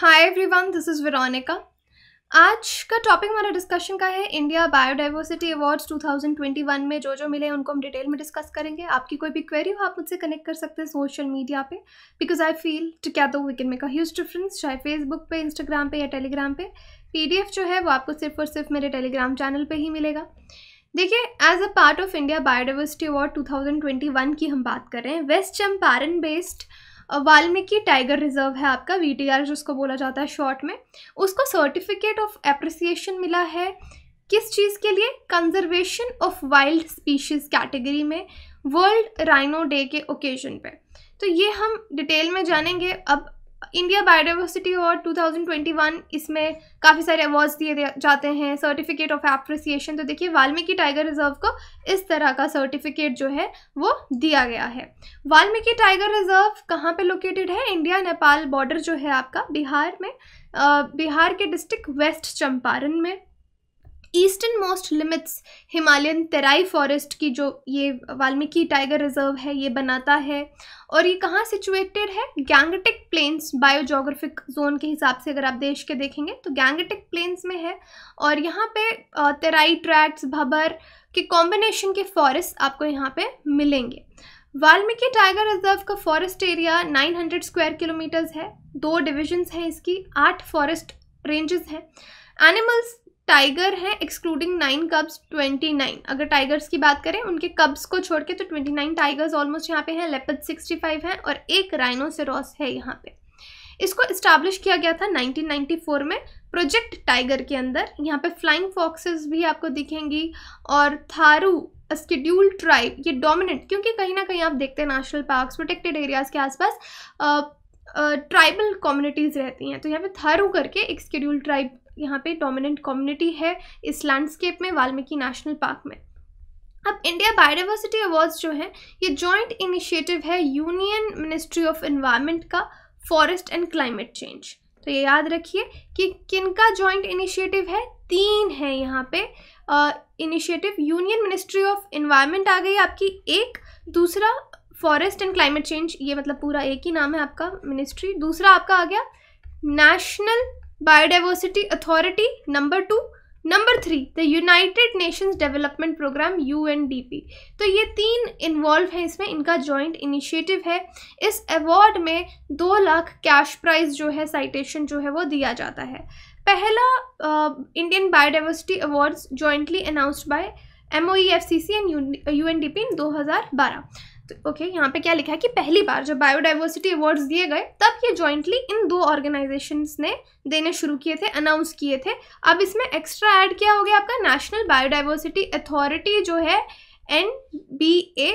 hi everyone this is Veronica आज का topic हमारा डिस्कशन का है इंडिया बायोडाइवर्सिटी अवार्ड्स 2021 में जो जो मिले उनको हम डिटेल में डिस्कस करेंगे आपकी कोई भी क्वेरी हो आप मुझसे कनेक्ट कर सकते हैं सोशल मीडिया पे because I feel together we can make a huge difference चाहे फेसबुक पे इंस्टाग्राम पे या टेलीग्राम पे पीडीएफ जो है वो आपको सिर्फ और सिर्फ मेरे टेलीग्राम चैनल पर ही मिलेगा देखिए as a part of India biodiversity award 2021 की हम बात कर रहे हैं west Champaran based Valmiki tiger reserve है आपका वी जिसको बोला जाता है शॉर्ट में उसको सर्टिफिकेट ऑफ एप्रिसिएशन मिला है किस चीज़ के लिए conservation of wild species category में वर्ल्ड राइनो डे के ओकेजन पे तो ये हम डिटेल में जानेंगे अब इंडिया बायोडाइवर्सिटी अवार्ड 2021 इसमें काफ़ी सारे अवार्ड्स दिए जाते हैं सर्टिफिकेट ऑफ एप्रिसिएशन तो देखिए वाल्मीकि टाइगर रिजर्व को इस तरह का सर्टिफिकेट जो है वो दिया गया है वाल्मीकि टाइगर रिजर्व कहाँ पे लोकेटेड है इंडिया नेपाल बॉर्डर जो है आपका बिहार में आ, बिहार के डिस्ट्रिक्ट वेस्ट चंपारण में eastern most limits Himalayan Terai forest की जो ये वाल्मीकि टाइगर रिजर्व है ये बनाता है और ये कहाँ सिचुएटेड है गैंगटिक प्लेन्स बायोजोग्राफिक जोन के हिसाब से अगर आप देश के देखेंगे तो गैंगटिक प्लेन्स में है और यहाँ पे तराई ट्रैक्स भबर के कॉम्बिनेशन के फॉरेस्ट आपको यहाँ पे मिलेंगे वाल्मीकि टाइगर रिजर्व का फॉरेस्ट एरिया 900 स्क्वायर किलोमीटर्स है दो डिविजन्स हैं इसकी आठ फॉरेस्ट रेंजेस हैं एनिमल्स टाइगर हैं excluding nine cubs twenty nine अगर टाइगर्स की बात करें उनके कब्स को छोड़ के तो ट्वेंटी नाइन टाइगर्स ऑलमोस्ट यहाँ पे हैं लेपथ सिक्सटी फाइव हैं और एक राइनोसेरॉस है यहाँ पे इसको इस्टाब्लिश किया गया था 1994 में प्रोजेक्ट टाइगर के अंदर यहाँ पे फ्लाइंग फॉक्सेस भी आपको दिखेंगी और थारू स्कीड्यूल ट्राइब ये डोमिनेंट क्योंकि कहीं ना कहीं आप देखते हैं नेशनल पार्क प्रोटेक्टेड एरियाज़ के आसपास ट्राइबल कम्युनिटीज़ रहती हैं तो यहाँ पे थारू करके एक स्केड्यूल ट्राइब यहाँ पे डोमिनेंट कम्युनिटी है इस लैंडस्केप में वाल्मीकि नेशनल पार्क में अब इंडिया बायोडाइवर्सिटी अवार्ड्स जो हैं ये जॉइंट इनिशिएटिव है यूनियन मिनिस्ट्री ऑफ इन्वायरमेंट का फॉरेस्ट एंड क्लाइमेट चेंज तो ये याद रखिए कि किन का जॉइंट इनिशिएटिव है तीन है यहाँ पे initiative union ministry of environment आ गई आपकी एक दूसरा फॉरेस्ट एंड क्लाइमेट चेंज ये मतलब पूरा एक ही नाम है आपका मिनिस्ट्री दूसरा आपका आ गया national biodiversity authority number two number three the United Nations development Programme UNDP तो ये तीन इन्वॉल्व हैं इसमें इनका जॉइंट इनिशिएटिव है इस अवार्ड में दो लाख कैश प्राइज जो है साइटेशन जो है वो दिया जाता है पहला Indian biodiversity awards jointly announced by M O F C C and U N D P in दो हज़ार बारह तो ओके यहाँ पे क्या लिखा है कि पहली बार जब बायोडाइवर्सिटी अवार्ड्स दिए गए तब ये जॉइंटली इन दो ऑर्गेनाइजेशंस ने देने शुरू किए थे अनाउंस किए थे अब इसमें एक्स्ट्रा ऐड क्या हो गया आपका नेशनल बायोडाइवर्सिटी अथॉरिटी जो है एन बी ए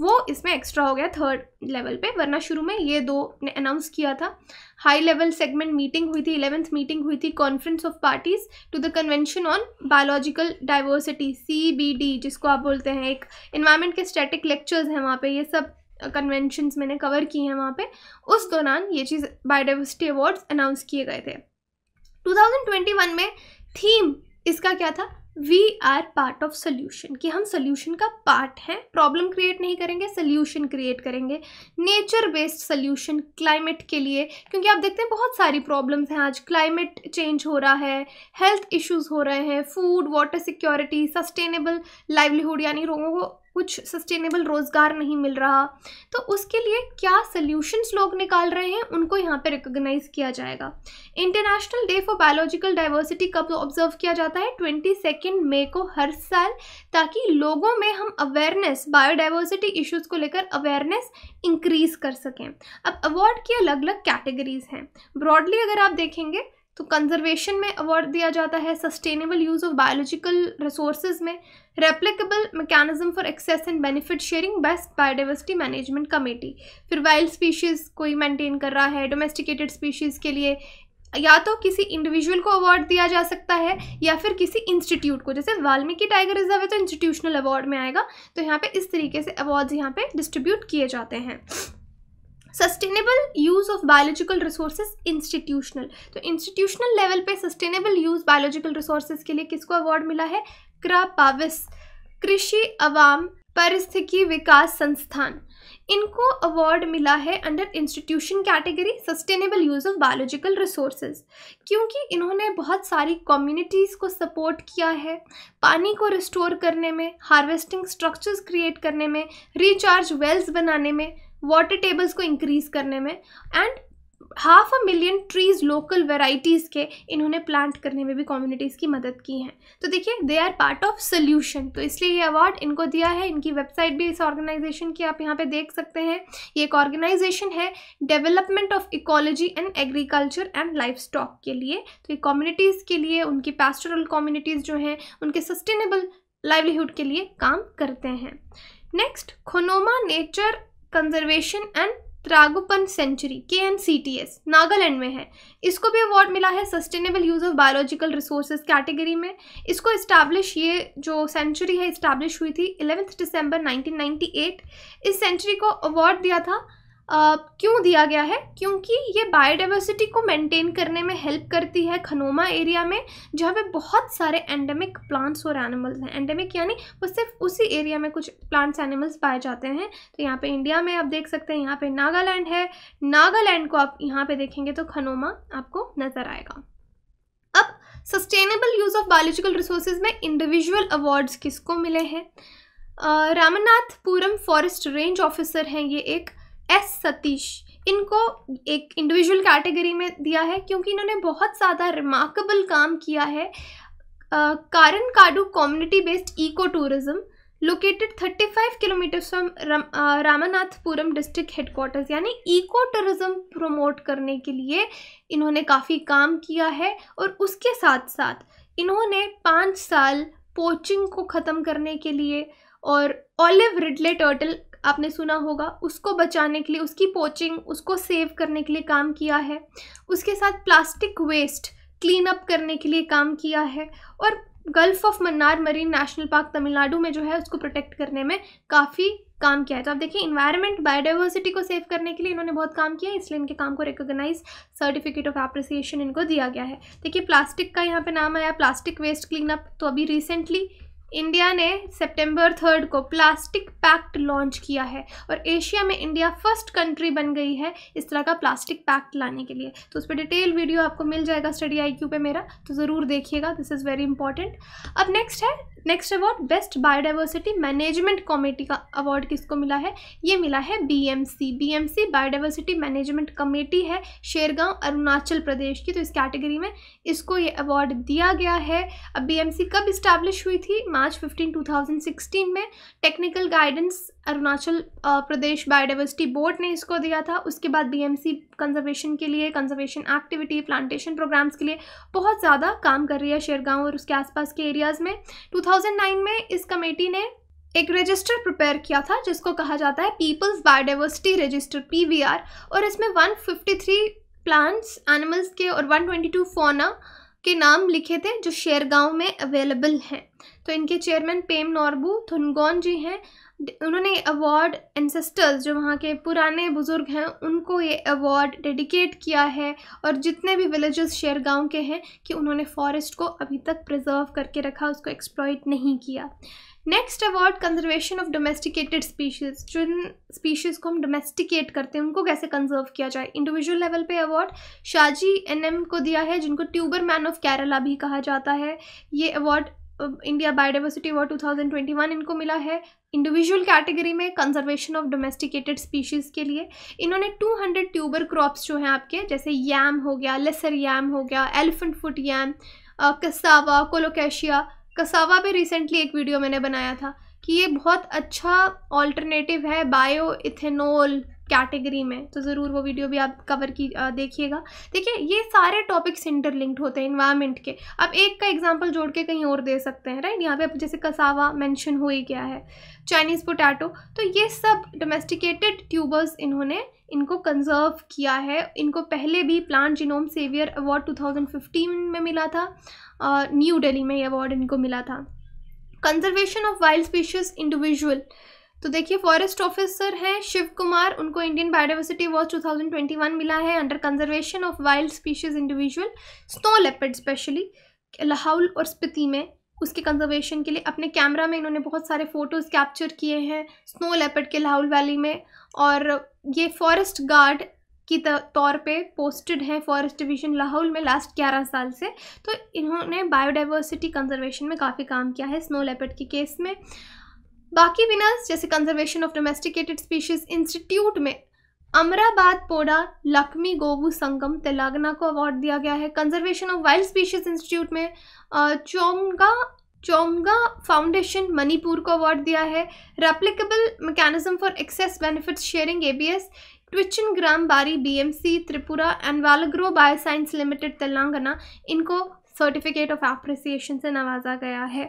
वो इसमें एक्स्ट्रा हो गया थर्ड लेवल पे वरना शुरू में ये दो ने अनाउंस किया था हाई लेवल सेगमेंट मीटिंग हुई थी इलेवेंथ मीटिंग हुई थी conference of parties to the convention on biological diversity सी जिसको आप बोलते हैं एक इन्वायरमेंट के स्टेटिक लेक्चर्स हैं वहाँ पर ये सब कन्वेंशन मैंने कवर की हैं वहाँ पर उस दौरान ये चीज़ बायोडाइवर्सिटी अवार्ड्स अनाउंस किए गए थे 2021 में थीम इसका क्या था we are part of solution कि हम सोल्यूशन का पार्ट हैं प्रॉब्लम क्रिएट नहीं करेंगे सोल्यूशन क्रिएट करेंगे नेचर बेस्ड सोल्यूशन क्लाइमेट के लिए क्योंकि आप देखते हैं बहुत सारी प्रॉब्लम्स हैं आज क्लाइमेट चेंज हो रहा है हेल्थ इश्यूज हो रहे हैं food water security sustainable livelihood यानी लोगों को कुछ सस्टेनेबल रोज़गार नहीं मिल रहा तो उसके लिए क्या सल्यूशंस लोग निकाल रहे हैं उनको यहाँ पे रिकॉग्नाइज किया जाएगा international day for biological diversity कब ऑब्जर्व किया जाता है ट्वेंटी सेकेंड मे को हर साल ताकि लोगों में हम अवेयरनेस बायोडाइवर्सिटी इश्यूज़ को लेकर अवेयरनेस इंक्रीज़ कर सकें अब अवार्ड की अलग अलग कैटेगरीज हैं ब्रॉडली अगर आप देखेंगे तो कंजर्वेशन में अवार्ड दिया जाता है sustainable use of biological resource में replicable mechanism for access and benefit sharing best biodiversity management committee फिर वाइल्ड स्पीशीज़ कोई मेंटेन कर रहा है डोमेस्टिकेटेड स्पीशीज़ के लिए या तो किसी इंडिविजुअल को अवार्ड दिया जा सकता है या फिर किसी इंस्टीट्यूट को जैसे वाल्मीकि टाइगर रिजर्व है तो इंस्टीट्यूशनल अवार्ड में आएगा तो यहाँ पे इस तरीके से अवार्ड्स यहाँ पे डिस्ट्रीब्यूट किए जाते हैं sustainable use of biological resource institutional तो इंस्टीट्यूशनल लेवल पे सस्टेनेबल यूज़ बायोलॉजिकल रिसोर्स के लिए किसको अवार्ड मिला है क्रापाविस कृषि अवाम परिस्थिकी विकास संस्थान इनको अवार्ड मिला है under institution category sustainable use of biological resources क्योंकि इन्होंने बहुत सारी कम्युनिटीज़ को सपोर्ट किया है पानी को रिस्टोर करने में हार्वेस्टिंग स्ट्रक्चर्स क्रिएट करने में रिचार्ज वेल्स बनाने में वाटर टेबल्स को इंक्रीज़ करने में and half a million trees local varieties के इन्होंने प्लांट करने में भी कम्युनिटीज़ की मदद की है तो देखिए they are part of solution तो इसलिए ये अवार्ड इनको दिया है इनकी वेबसाइट भी इस ऑर्गेनाइजेशन की आप यहाँ पे देख सकते हैं ये एक ऑर्गेनाइजेशन है development of ecology and agriculture and life stock के लिए तो ये कम्युनिटीज़ के लिए उनकी पेस्टोरल कम्युनिटीज़ जो हैं उनके सस्टेनेबल लाइवलीहुड के लिए काम करते हैं next Khonoma nature conservation and Tragopan sanctuary के N C T S Nagaland में है इसको भी अवार्ड मिला है sustainable use of biological resources category में इसको इस्टेब्लिश ये जो सेंचुरी है इस्टेब्लिश हुई थी इलेवेंथ दिसंबर एट इस सेंचुरी को अवार्ड दिया था Uh, क्यों दिया गया है क्योंकि ये बायोडाइवर्सिटी को मेंटेन करने में हेल्प करती है खनोमा एरिया में जहाँ पे बहुत सारे एंडेमिक प्लांट्स और एनिमल्स हैं एंडेमिक यानी वो सिर्फ उसी एरिया में कुछ प्लांट्स एनिमल्स पाए जाते हैं तो यहाँ पे इंडिया में आप देख सकते हैं यहाँ पे नागालैंड है नागालैंड को आप यहाँ पर देखेंगे तो खनोमा आपको नज़र आएगा अब sustainable use of biological resources में इंडिविजुअल अवार्ड्स किसको मिले हैं Ramanathapuram forest range officer हैं ये एक एस सतीश इनको एक इंडिविजुअल कैटेगरी में दिया है क्योंकि इन्होंने बहुत ज़्यादा रिमार्केबल काम किया है Karangadu community based eco tourism located 35 kilometre from Ramanathapuram district headquarters यानी इको टूरिज्म प्रमोट करने के लिए इन्होंने काफ़ी काम किया है और उसके साथ साथ इन्होंने पाँच साल पोचिंग को ख़त्म करने के लिए और ऑलिव रिडले टर्टल आपने सुना होगा उसको बचाने के लिए उसकी पोचिंग उसको सेव करने के लिए काम किया है उसके साथ प्लास्टिक वेस्ट क्लीन अप करने के लिए काम किया है और gulf of Mannar marine national park Tamil Nadu में जो है उसको प्रोटेक्ट करने में काफ़ी काम किया है तो आप देखिए इन्वायरमेंट बायोडाइवर्सिटी को सेव करने के लिए इन्होंने बहुत काम किया इसलिए इनके काम को रिकोगनाइज सर्टिफिकेट ऑफ एप्रिसिएशन इनको दिया गया है देखिए प्लास्टिक का यहाँ पे नाम आया प्लास्टिक वेस्ट क्लीन अप तो अभी रिसेंटली इंडिया ने सितंबर थर्ड को प्लास्टिक पैक्ट लॉन्च किया है और एशिया में इंडिया फर्स्ट कंट्री बन गई है इस तरह का प्लास्टिक पैक्ट लाने के लिए तो उस पर डिटेल वीडियो आपको मिल जाएगा स्टडी आई पे मेरा तो ज़रूर देखिएगा दिस इज़ वेरी इंपॉर्टेंट अब नेक्स्ट है next award best biodiversity management committee का अवार्ड किसको मिला है ये मिला है BMC BMC biodiversity management committee है शेरगांव अरुणाचल प्रदेश की तो इस कैटेगरी में इसको ये अवार्ड दिया गया है अब बीएमसी कब इस्टेब्लिश हुई थी मार्च फिफ्टीन टू में technical guidance Arunachal Pradesh biodiversity board ने इसको दिया था उसके बाद बीएमसी कंजर्वेशन के लिए कंजर्वेशन एक्टिविटी प्लांटेशन प्रोग्राम्स के लिए बहुत ज़्यादा काम कर रही है शेरगांव और उसके आसपास के एरियाज़ में टू 2009 में इस कमेटी ने एक रजिस्टर प्रिपेयर किया था जिसको कहा जाता है पीपल्स बायोडाइवर्सिटी रजिस्टर पी और इसमें 153 प्लांट्स एनिमल्स के और 122 फोना के नाम लिखे थे जो शेरगांव में अवेलेबल हैं तो इनके चेयरमैन पेम नॉर्बू थुनगौन जी हैं उन्होंने अवार्ड एंसेस्टर्स जो वहाँ के पुराने बुज़ुर्ग हैं उनको ये अवार्ड डेडिकेट किया है और जितने भी विलेजेस गाँव के हैं कि उन्होंने फॉरेस्ट को अभी तक प्रिजर्व करके रखा उसको एक्सप्लॉयट नहीं किया next award conservation of domesticated species जिन स्पीशीज़ को हम डोमेस्टिकेट करते हैं उनको कैसे कंजर्व किया जाए इंडिविजुअल लेवल पे अवार्ड शाजी एनएम को दिया है जिनको ट्यूबर मैन ऑफ केरला भी कहा जाता है ये अवार्ड इंडिया बायोडाइवर्सिटी अवार्ड 2021 इनको मिला है इंडिविजुअल कैटेगरी में कंजर्वेशन ऑफ डोमेस्टिकेटेड स्पीशीज़ के लिए इन्होंने 200 ट्यूबर क्रॉप्स जो हैं आपके जैसे याम हो गया लेसर याम हो गया elephant foot yam cassava colocasia cassava पे रिसेंटली एक वीडियो मैंने बनाया था कि ये बहुत अच्छा ऑल्टरनेटिव है बायो इथेनॉल कैटेगरी में तो ज़रूर वो वीडियो भी आप कवर की देखिएगा देखिए ये सारे टॉपिक्स इंटरलिंक्ड होते हैं इन्वायरमेंट के अब एक का एग्जाम्पल जोड़ के कहीं और दे सकते हैं राइट यहाँ पे जैसे कसावा मैंशन हो ही गया है चाइनीज़ पोटैटो तो ये सब डोमेस्टिकेटेड ट्यूबर्स इन्होंने इनको कंजर्व किया है इनको पहले भी plant genome saviour award two में मिला था न्यू डेली में ये अवार्ड इनको मिला था conservation of wild species individual तो देखिए फॉरेस्ट ऑफिसर हैं शिव कुमार उनको इंडियन बायोडाइवर्सिटी अवार्ड 2021 मिला है under conservation of wild species individual snow leopard specially Lahaul और स्पिति में उसके कंजर्वेशन के लिए अपने कैमरा में इन्होंने बहुत सारे फ़ोटोज़ कैप्चर किए हैं स्नो लेपर्ड के लाहौल वैली में और ये फॉरेस्ट गार्ड की तौर पे पोस्टेड हैं फॉरेस्ट डिवीज़न लाहौल में लास्ट 11 साल से तो इन्होंने बायोडाइवर्सिटी कंजर्वेशन में काफ़ी काम किया है स्नो लेपर्ड के केस में बाकी विनर्स जैसे conservation of domesticated species institute में अमराबाद पोडा लक्ष्मी गोवू संगम तेलंगाना को अवार्ड दिया गया है conservation of wild species institute में चोंगा चोंगा फाउंडेशन मणिपुर को अवार्ड दिया है replicable mechanism for access benefit sharing A B S Twichan Gram Bari B M C Tripura and Walgro bioscience limited Telangana इनको सर्टिफिकेट ऑफ अप्रिसिएशन से नवाजा गया है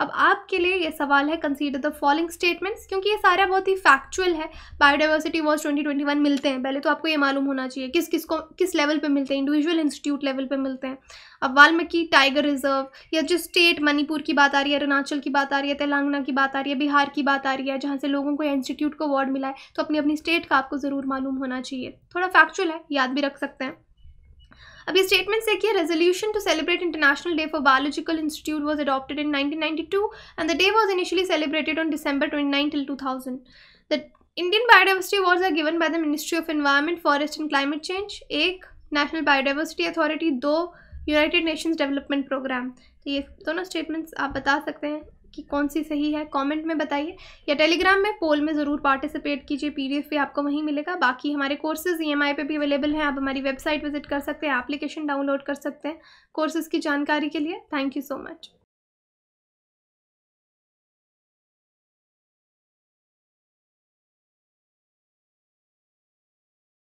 अब आपके लिए ये सवाल है कंसीडर द फॉलोइंग स्टेटमेंट्स क्योंकि ये सारा बहुत ही फैक्चुअल है बायोडाइवर्सिटी वॉज 2021 मिलते हैं पहले तो आपको ये मालूम होना चाहिए किस किस को किस लेवल पे मिलते हैं इंडिविजुअल इंस्टीट्यूट लेवल पे मिलते हैं अब वाल्मीकि टाइगर रिजर्व या जो स्टेट मणिपुर की बात आ रही है अरुणाचल की बात आ रही है तेलंगाना की बात आ रही है बिहार की बात आ रही है जहाँ से लोगों को इंस्टीट्यूट को अवार्ड मिला है तो अपनी अपनी स्टेट का आपको ज़रूर मालूम होना चाहिए थोड़ा फैक्चुअल है याद भी रख सकते हैं अब ये स्टेटमेंट्स देखिए resolution to celebrate international day for biological institute was adopted in 1992 and the day was initially celebrated on December 29 till 2000 the Indian biodiversity awards are given by the ministry of environment forest and climate change एक national biodiversity authority दो United Nations development programme तो ये दोनों statements आप बता सकते हैं कि कौन सी सही है कमेंट में बताइए या टेलीग्राम में पोल में ज़रूर पार्टिसिपेट कीजिए पीडीएफ भी आपको वहीं मिलेगा बाकी हमारे कोर्सेज ईएमआई e पे भी अवेलेबल हैं आप हमारी वेबसाइट विजिट कर सकते हैं एप्लीकेशन डाउनलोड कर सकते हैं कोर्सेज़ की जानकारी के लिए थैंक यू सो मच